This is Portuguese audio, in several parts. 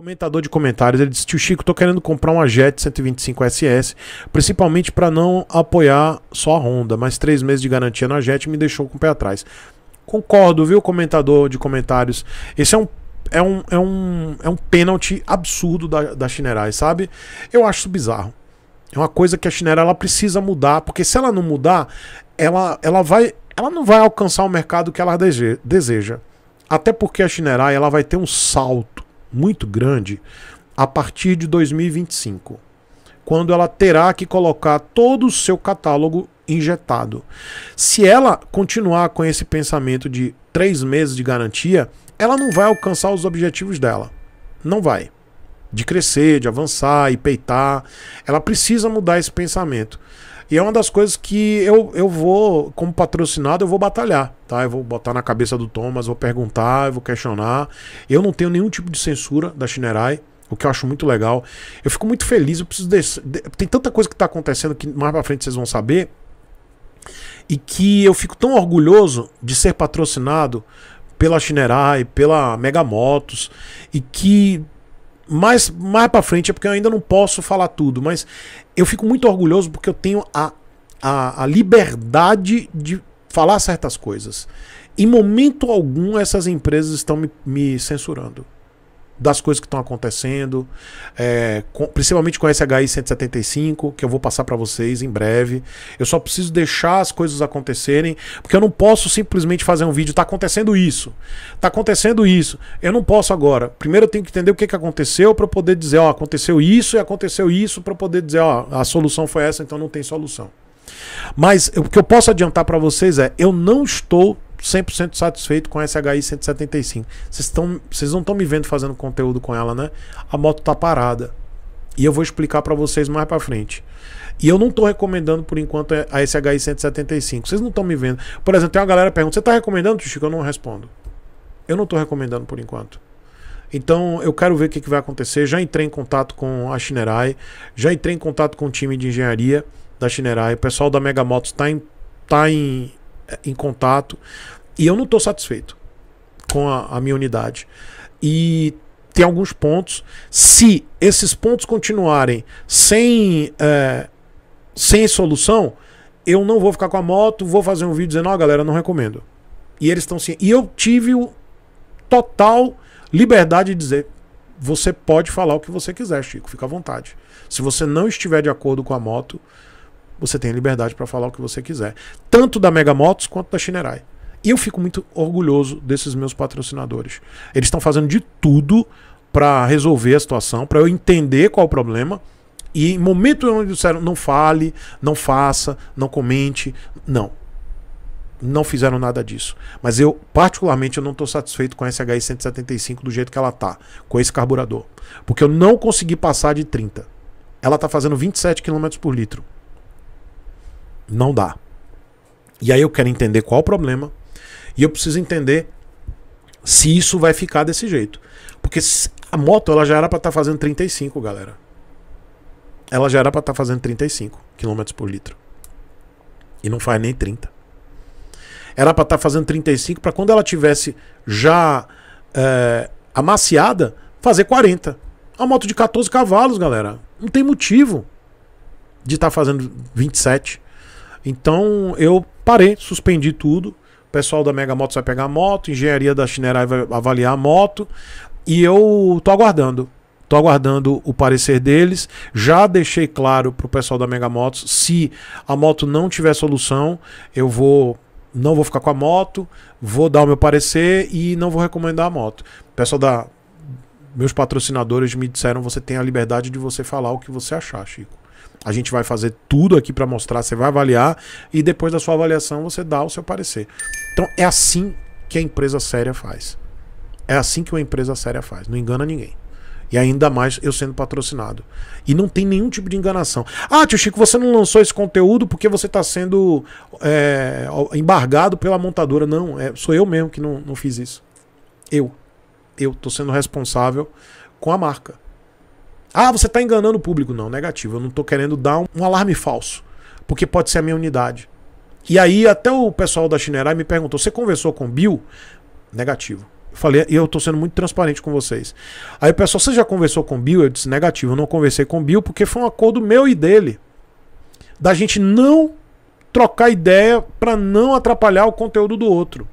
Comentador de comentários, ele disse: Tio Chico, tô querendo comprar uma Jet 125 SS, principalmente para não apoiar só a Honda, mas três meses de garantia na Jet me deixou com o pé atrás. Concordo, viu, comentador de comentários. Esse é um é um, é um, é um pênalti absurdo da, da Shinerai, sabe? Eu acho isso bizarro. É uma coisa que a Shinerai ela precisa mudar, porque se ela não mudar, ela, ela, vai, ela não vai alcançar o mercado que ela deseja. Até porque a Shinerai ela vai ter um salto muito grande a partir de 2025, quando ela terá que colocar todo o seu catálogo injetado. Se ela continuar com esse pensamento de três meses de garantia, ela não vai alcançar os objetivos dela. Não vai de crescer, de avançar e peitar. Ela precisa mudar esse pensamento. E é uma das coisas que eu, eu vou, como patrocinado, eu vou batalhar, tá? Eu vou botar na cabeça do Thomas, vou perguntar, eu vou questionar. Eu não tenho nenhum tipo de censura da Shinerai, o que eu acho muito legal. Eu fico muito feliz, eu preciso desse, Tem tanta coisa que está acontecendo que mais pra frente vocês vão saber. E que eu fico tão orgulhoso de ser patrocinado pela Shinerai, pela Mega Motos, e que mais, mais para frente, é porque eu ainda não posso falar tudo, mas eu fico muito orgulhoso porque eu tenho a, a, a liberdade de falar certas coisas. Em momento algum, essas empresas estão me, me censurando das coisas que estão acontecendo, é, com, principalmente com esse HI 175, que eu vou passar para vocês em breve. Eu só preciso deixar as coisas acontecerem, porque eu não posso simplesmente fazer um vídeo, Está acontecendo isso, está acontecendo isso. Eu não posso agora. Primeiro eu tenho que entender o que, que aconteceu para poder dizer, ó, aconteceu isso e aconteceu isso, para poder dizer, ó, a solução foi essa, então não tem solução. Mas o que eu posso adiantar para vocês é, eu não estou 100% satisfeito com a SHI 175. Vocês não estão me vendo fazendo conteúdo com ela, né? A moto tá parada. E eu vou explicar para vocês mais para frente. E eu não estou recomendando por enquanto a SHI 175. Vocês não estão me vendo. Por exemplo, tem uma galera pergunta: "Você está recomendando, Chico?" Eu não respondo. Eu não estou recomendando por enquanto. Então eu quero ver o que, que, vai acontecer. Já entrei em contato com a Shinerai, já entrei em contato com o time de engenharia da Shinerai. O pessoal da Mega Motos está em, tá em em contato. E eu não estou satisfeito com a, a minha unidade. E tem alguns pontos. Se esses pontos continuarem sem, é, sem solução, eu não vou ficar com a moto, vou fazer um vídeo dizendo, ó, oh, galera, não recomendo. E eles estão sim E eu tive o total liberdade de dizer: você pode falar o que você quiser, Chico, fica à vontade. Se você não estiver de acordo com a moto, você tem liberdade para falar o que você quiser. Tanto da Mega Motos quanto da Shinerai. E eu fico muito orgulhoso desses meus patrocinadores. Eles estão fazendo de tudo para resolver a situação, para eu entender qual é o problema. E em momento onde disseram não fale, não faça, não comente, não. Não fizeram nada disso. Mas eu, particularmente, eu não estou satisfeito com a SHI 175 do jeito que ela tá, com esse carburador. Porque eu não consegui passar de 30. Ela está fazendo 27 km por litro. Não dá. E aí eu quero entender qual o problema e eu preciso entender se isso vai ficar desse jeito. Porque a moto ela já era para estar tá fazendo 35, galera. Ela já era para estar tá fazendo 35 km por litro. E não faz nem 30. Era para estar tá fazendo 35 para quando ela tivesse já é, amaciada, fazer 40. A moto de 14 cavalos, galera. Não tem motivo de estar tá fazendo 27. Então eu parei, suspendi tudo. O pessoal da Mega Motos vai pegar a moto, engenharia da Chinerai vai avaliar a moto. E eu tô aguardando. Tô aguardando o parecer deles. Já deixei claro pro pessoal da Mega Motos, se a moto não tiver solução, eu vou não vou ficar com a moto, vou dar o meu parecer e não vou recomendar a moto. O pessoal da meus patrocinadores me disseram você tem a liberdade de você falar o que você achar, Chico. A gente vai fazer tudo aqui para mostrar, você vai avaliar e depois da sua avaliação você dá o seu parecer. Então é assim que a empresa séria faz. É assim que uma empresa séria faz, não engana ninguém. E ainda mais eu sendo patrocinado. E não tem nenhum tipo de enganação. Ah, tio Chico, você não lançou esse conteúdo porque você está sendo é, embargado pela montadora. Não, é, sou eu mesmo que não, não fiz isso. Eu. Eu estou sendo responsável com a marca. Ah, você está enganando o público. Não, negativo. Eu não estou querendo dar um, um, alarme falso. Porque pode ser a minha unidade. E aí, até o pessoal da Chinerai me perguntou: você conversou com o Bill? Negativo. Eu falei, e eu estou sendo muito transparente com vocês. Aí o pessoal, você já conversou com o Bill? Eu disse: negativo. Eu não conversei com o Bill porque foi um acordo meu e dele. Da gente não trocar ideia para não atrapalhar o conteúdo do outro.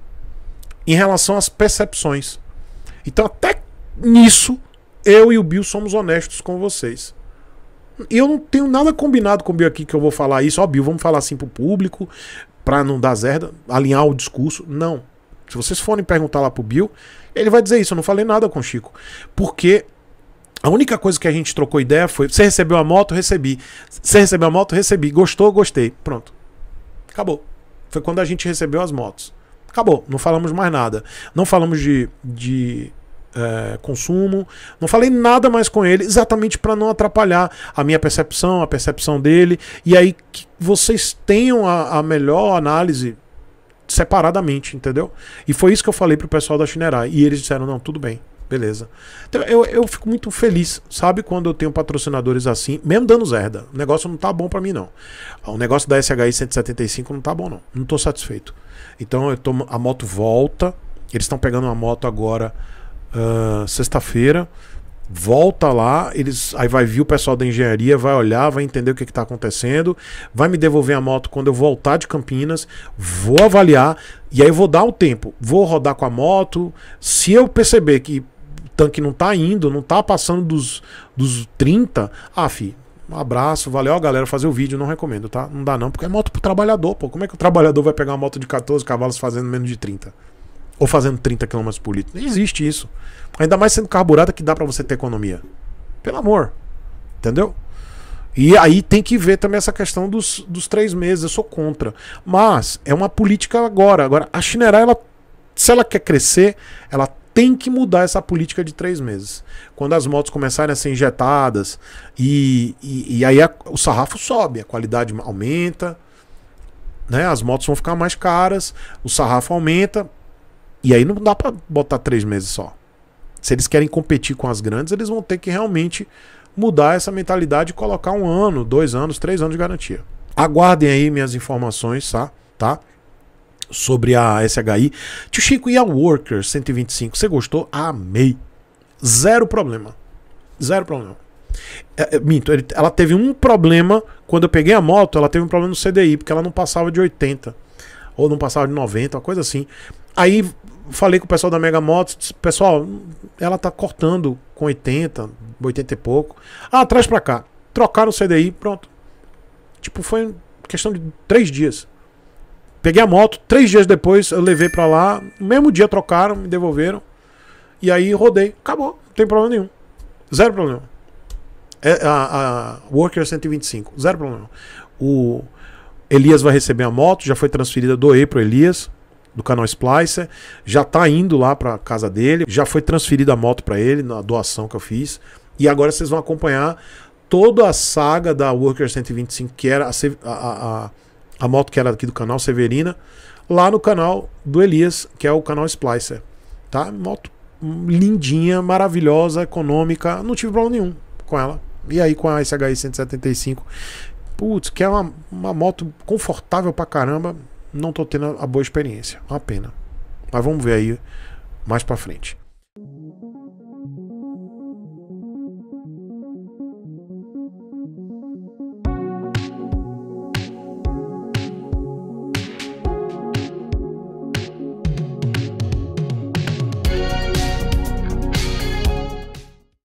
Em relação às percepções. Então, até nisso eu e o Bill somos honestos com vocês. E eu não tenho nada combinado com o Bill aqui que eu vou falar isso. Ó, oh, Bill, vamos falar assim pro público, pra não dar zerda, alinhar o discurso. Não. Se vocês forem perguntar lá pro Bill, ele vai dizer isso. Eu não falei nada com o Chico. Porque a única coisa que a gente trocou ideia foi: você recebeu a moto? Recebi. Você recebeu a moto? Recebi. Gostou? Gostei. Pronto. Acabou. Foi quando a gente recebeu as motos. Acabou. Não falamos mais nada. Não falamos de, de é, consumo. Não falei nada mais com ele, exatamente para não atrapalhar a minha percepção, a percepção dele. E aí que vocês tenham a, a melhor análise separadamente, entendeu? E foi isso que eu falei pro pessoal da Shinerai. E eles disseram: não, tudo bem, beleza. Então, eu, eu fico muito feliz, sabe, quando eu tenho patrocinadores assim, mesmo dando zerda. O negócio não tá bom para mim, não. O negócio da SHI 175 não tá bom, não. Não tô satisfeito. Então, eu tomo a moto volta. Eles estão pegando uma moto agora ah, sexta-feira. Volta lá, eles aí vai vir o pessoal da engenharia, vai olhar, vai entender o que está acontecendo, vai me devolver a moto quando eu voltar de Campinas, vou avaliar e aí vou dar o tempo, vou rodar com a moto. Se eu perceber que o tanque não está indo, não está passando dos, dos 30, ah, fi, um abraço, valeu, galera, fazer o vídeo, não recomendo, tá? Não dá não, porque é moto pro trabalhador, pô. Como é que o trabalhador vai pegar uma moto de 14 cavalos fazendo menos de 30? Ou fazendo 30 km por litro. Não existe isso. Ainda mais sendo carburada que dá para você ter economia. Pelo amor. Entendeu? E aí tem que ver também essa questão dos, dos três meses. Eu sou contra. Mas é uma política agora. Agora, a Chinerá, ela, se ela quer crescer, ela tem que mudar essa política de três meses. Quando as motos começarem a ser injetadas, e, e, e aí a, o sarrafo sobe, a qualidade aumenta, né? as motos vão ficar mais caras, o sarrafo aumenta, e aí não dá para botar três meses só. Se eles querem competir com as grandes, eles vão ter que realmente mudar essa mentalidade e colocar um ano, dois anos, três anos de garantia. Aguardem aí minhas informações, tá? tá? Sobre a SHI. Tio Chico, e a Worker 125? Você gostou? Amei. Zero problema. Zero problema. É, é minto, ela teve um problema. Quando eu peguei a moto, ela teve um problema no CDI, porque ela não passava de 80. Ou não passava de 90, uma coisa assim. Aí falei com o pessoal da Mega Motos, disse, pessoal, ela tá cortando com 80, 80 e pouco. Ah, traz pra cá. Trocaram o CDI, pronto. Tipo, foi questão de três dias. Peguei a moto, três dias depois eu levei pra lá. No mesmo dia trocaram, me devolveram. E aí rodei. Acabou, não tem problema nenhum. Zero problema. É, a, a Worker 125, zero problema. O Elias vai receber a moto, já foi transferida, doei pro Elias do canal Splicer, já está indo lá para casa dele, já foi transferida a moto para ele na doação que eu fiz. E agora vocês vão acompanhar toda a saga da Worker 125, que era a, a, a, a moto que era aqui do canal Severina, lá no canal do Elias, que é o canal Splicer. Tá? Moto lindinha, maravilhosa, econômica, não tive problema nenhum com ela. E aí com a SHI 175, putz, que é uma, uma moto confortável pra caramba, não tô tendo a boa experiência. Uma pena. Mas vamos ver aí mais para frente.